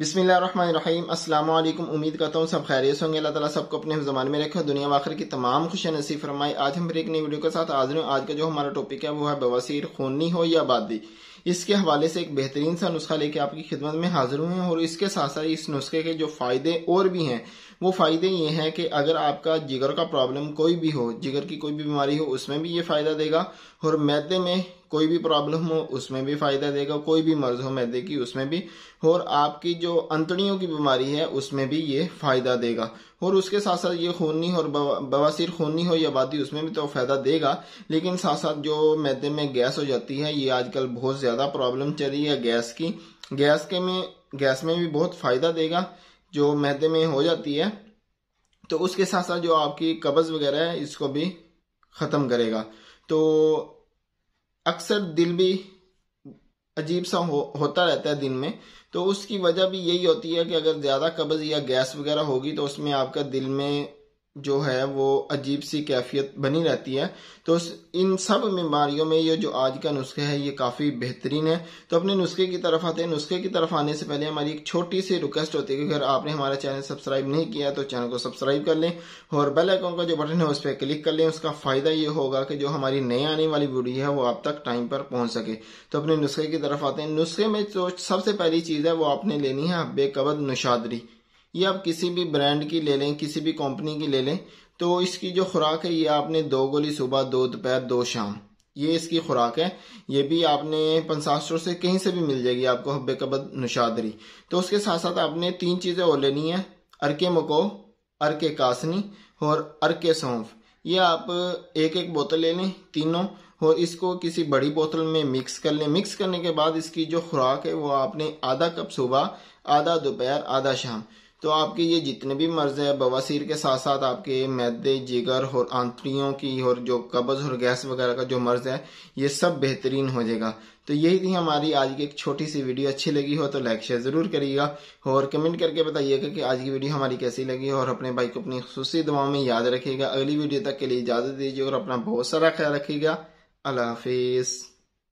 बिसमीम अल्लाम उम्मीद करता हूँ सब खैरियत होंगे अल्लाह ताला सबको अपने ज़मान में रखे दुनिया आखिर की तमाम खुशियाँ नसीब फरमाए आज हम एक नई वीडियो के साथ हाजिर हूँ आज का जो हमारा टॉपिक है वो है बवासीर खूनी हो या आबादी इसके हवाले से एक बेहतरीन सा नुस्खा लेके आपकी खिदमत में हाजिर हुए हैं और इसके साथ साथ इस नुस्खे के जो फ़ायदे और भी हैं वो फ़ायदे ये हैं कि अगर आपका जिगर का प्रॉब्लम कोई भी हो जिगर की कोई भी बीमारी हो उसमें भी ये फ़ायदा देगा और मैदे में कोई भी प्रॉब्लम हो उसमें भी फायदा देगा कोई भी मर्ज हो मैदे की उसमें भी और आपकी जो अंतड़ियों की बीमारी है उसमें भी ये फायदा देगा और उसके साथ साथ ये खूनी और बवासीर खूनी हो या वादी उसमें भी तो फायदा देगा लेकिन साथ साथ जो मैदे में गैस हो जाती है ये आजकल बहुत ज्यादा प्रॉब्लम चल रही है गैस की गैस के में गैस में भी बहुत फायदा देगा जो मैदे में हो जाती है तो उसके साथ साथ जो आपकी कब्ज़ वगैरह है इसको भी ख़त्म करेगा तो अक्सर दिल भी अजीब सा हो, होता रहता है दिन में तो उसकी वजह भी यही होती है कि अगर ज़्यादा कब्ज़ या गैस वगैरह होगी तो उसमें आपका दिल में जो है वो अजीब सी कैफियत बनी रहती है तो इन सब बीमारियों में ये जो आज का नुस्खा है ये काफ़ी बेहतरीन है तो अपने नुस्खे की तरफ आते हैं नुस्खे की तरफ आने से पहले हमारी एक छोटी सी रिक्वेस्ट होती है कि अगर आपने हमारा चैनल सब्सक्राइब नहीं किया तो चैनल को सब्सक्राइब कर लें और बेल आइकॉन का जो बटन है उस पर क्लिक कर लें उसका फ़ायदा ये होगा कि जो हमारी नई आने वाली वीडियो है वो आप तक टाइम पर पहुंच सके तो अपने नुस्खे की तरफ आते हैं नुस्खे में जो सबसे पहली चीज़ है वो आपने लेनी है हब्बे कबद नुशादरी ये आप किसी भी ब्रांड की ले लें किसी भी कंपनी की ले लें तो इसकी जो खुराक है ये आपने दो गोली सुबह दो दोपहर दो शाम ये इसकी खुराक है ये भी आपने पंसार से कहीं से भी मिल जाएगी आपको हब्बे कबद नुशादरी तो उसके साथ साथ आपने तीन चीज़ें और लेनी है अरके मको अरके कासनी और अरके सौंफ ये आप एक एक बोतल ले लें तीनों और इसको किसी बड़ी बोतल में मिक्स कर लें मिक्स करने के बाद इसकी जो खुराक है वो आपने आधा कप सुबह आधा दोपहर आधा शाम तो आपके ये जितने भी मर्ज है बवासीर के साथ साथ आपके मैदे जिगर और आंतड़ियों की और जो कब्ज़ और गैस वगैरह का जो मर्ज है ये सब बेहतरीन हो जाएगा तो यही थी हमारी आज की एक छोटी सी वीडियो अच्छी लगी हो तो लाइक शेयर ज़रूर करिएगा और कमेंट करके बताइएगा कि आज की वीडियो हमारी कैसी लगी और अपने भाई को अपनी खुशी दुआओं में याद रखिएगा अगली वीडियो तक के लिए इजाज़त दीजिए और अपना बहुत सारा ख्याल रखिएगा अल्लाह हाफिज़